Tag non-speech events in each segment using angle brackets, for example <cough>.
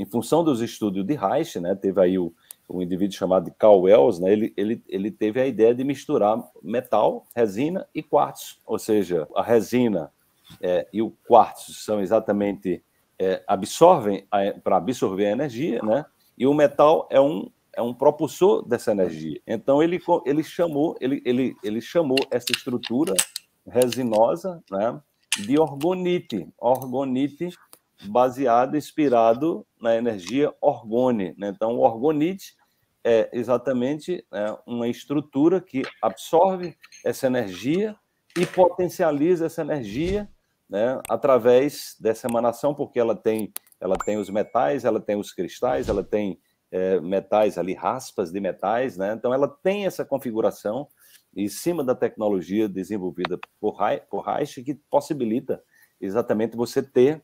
em função dos estudos de Reich, né, teve aí o, um indivíduo chamado de Carl Wells, né, ele, ele, ele teve a ideia de misturar metal, resina e quartzo, ou seja, a resina é, e o quartzo são exatamente é, absorvem para absorver a energia, né, e o metal é um é um propulsor dessa energia. Então ele ele chamou ele ele, ele chamou essa estrutura resinosa, né, de orgonite. Orgonite baseado, inspirado na energia orgone. Né? Então, o orgonite é exatamente né, uma estrutura que absorve essa energia e potencializa essa energia né, através dessa emanação, porque ela tem, ela tem os metais, ela tem os cristais, ela tem é, metais ali, raspas de metais, né? Então, ela tem essa configuração em cima da tecnologia desenvolvida por, Reich, por Reich que possibilita exatamente você ter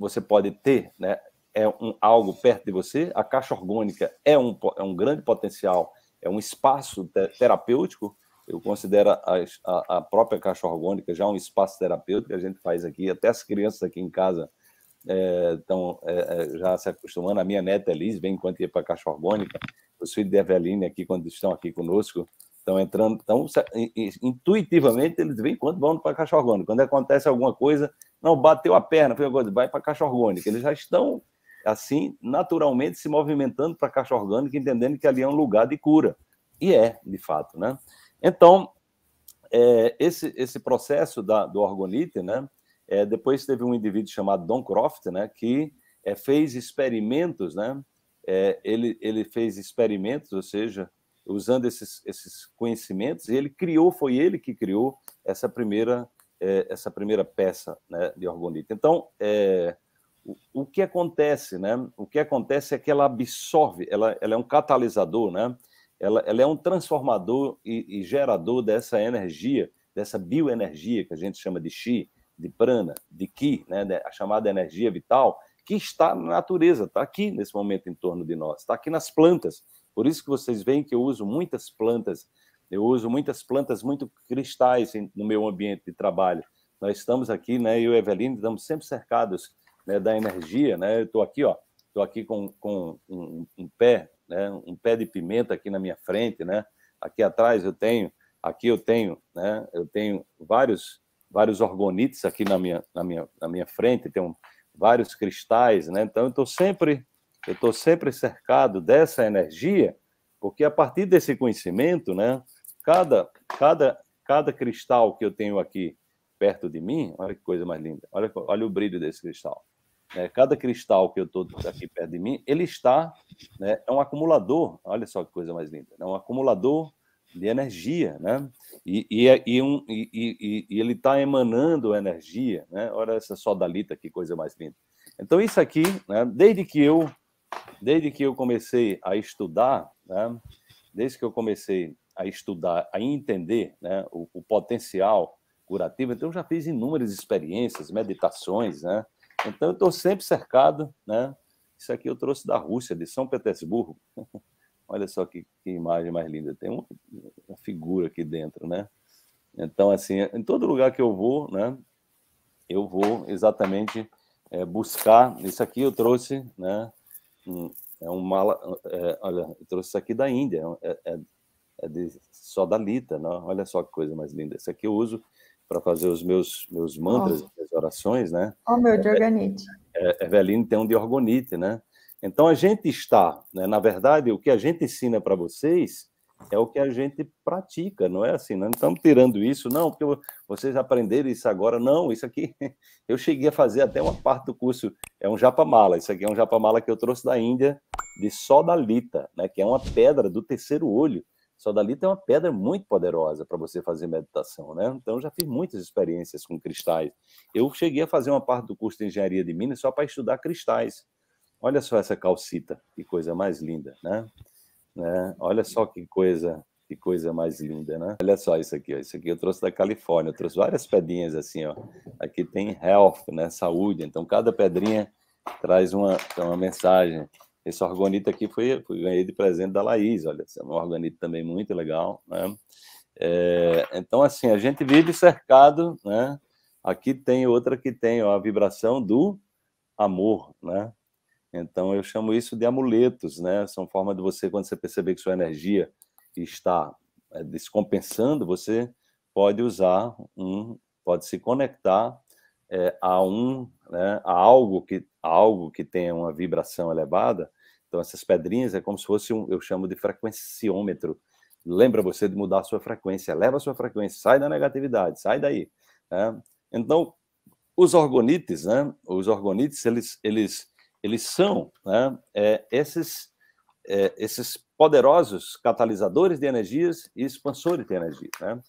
você pode ter, né, é um, algo perto de você. A caixa orgânica é um, é um grande potencial, é um espaço te, terapêutico. Eu considero a, a, a, própria caixa orgânica já um espaço terapêutico. A gente faz aqui, até as crianças aqui em casa estão é, é, é, já se acostumando. A minha neta Elise vem enquanto ia para a caixa orgânica. Os filhos de Eveline aqui, quando estão aqui conosco, Estão entrando, então intuitivamente eles vêm quando vão para a caixa orgânica. Quando acontece alguma coisa, não bateu a perna, foi coisa, vai para a caixa orgânica. Eles já estão assim naturalmente se movimentando para a caixa orgânica, entendendo que ali é um lugar de cura. E é, de fato, né? Então, é, esse, esse processo da, do orgonite, né? É, depois teve um indivíduo chamado Don Croft, né? Que é, fez experimentos, né? É, ele, ele fez experimentos, ou seja, usando esses, esses conhecimentos, ele criou, foi ele que criou essa primeira, é, essa primeira peça né, de orgonita. Então, é, o, o, que acontece, né? O que acontece é que ela absorve, ela, ela é um catalisador, né? Ela, ela é um transformador e, e gerador dessa energia, dessa bioenergia que a gente chama de chi, de prana, de ki, né, né? A chamada energia vital que está na natureza, está aqui nesse momento em torno de nós, está aqui nas plantas, por isso que vocês veem que eu uso muitas plantas, eu uso muitas plantas muito cristais no meu ambiente de trabalho. Nós estamos aqui, né, eu e Eveline, estamos sempre cercados né, da energia, né? Eu estou aqui, ó, estou aqui com, com um, um, pé, né, um pé de pimenta aqui na minha frente, né? Aqui atrás eu tenho, aqui eu tenho, né? Eu tenho vários vários orgonites aqui na minha na minha na minha frente, tem vários cristais, né? Então eu estou sempre eu estou sempre cercado dessa energia, porque a partir desse conhecimento, né, cada, cada, cada cristal que eu tenho aqui perto de mim, olha que coisa mais linda, olha, olha o brilho desse cristal. É, cada cristal que eu estou aqui perto de mim, ele está, né, é um acumulador, olha só que coisa mais linda, é um acumulador de energia, né? E, e, é, e, um, e, e ele está emanando energia, né? Olha essa sodalita, que coisa mais linda. Então, isso aqui, né, desde que eu desde que eu comecei a estudar, né, desde que eu comecei a estudar, a entender né, o, o, potencial curativo, então eu já fiz inúmeras experiências, meditações, né? Então eu estou sempre cercado, né? Isso aqui eu trouxe da Rússia, de São Petersburgo. <laughs> Olha só que, que imagem mais linda, tem uma, uma figura aqui dentro, né? Então, assim, em todo lugar que eu vou, né, eu vou exatamente é, buscar. Isso aqui eu trouxe, né, é um mala. É, olha, eu trouxe isso aqui da Índia, é é, é, é de, só da Lita, né? olha só que coisa mais linda. Isso aqui eu uso para fazer os meus, meus mantras, oh. minhas orações, né? oh, meu de é, organite. É, Eveline tem um de organite, né? Então a gente está, né? na verdade, o que a gente ensina para vocês é o que a gente pratica, não é assim? Né? Não estamos tirando isso, não, porque vocês aprenderam isso agora. Não, isso aqui <laughs> eu cheguei a fazer até uma parte do curso. É um japamala. Isso aqui é um japamala que eu trouxe da Índia, de sodalita, né, que é uma pedra do terceiro olho. Sodalita é uma pedra muito poderosa para você fazer meditação, né? Então, eu já fiz muitas experiências com cristais. Eu cheguei a fazer uma parte do curso de engenharia de Minas só para estudar cristais. Olha só essa calcita, que coisa mais linda, né? Né? Olha só que coisa, que coisa mais linda, né? Olha só isso aqui, ó. isso aqui eu trouxe da Califórnia, eu trouxe várias pedrinhas assim, ó. Aqui tem health, né? Saúde. Então cada pedrinha traz uma, uma mensagem. Esse organito aqui foi, foi ganhei de presente da Laís, olha, é um organito também muito legal, né? É, então assim, a gente vive cercado, né? Aqui tem outra que tem ó, a vibração do amor, né? Então eu chamo isso de amuletos, né? São forma de você, quando você perceber que sua energia está é, descompensando, você pode usar um, pode se conectar é, a um, né, a algo que a algo que tenha uma vibração elevada. Então essas pedrinhas é como se fosse um, eu chamo de frequenciômetro. Lembra você de mudar a sua frequência, leva a sua frequência, sai da negatividade, sai daí. Né? Então os orgonites, né? Os orgonites eles eles eles são né, é, esses, é, esses poderosos catalisadores de energias e expansores de energia. Né?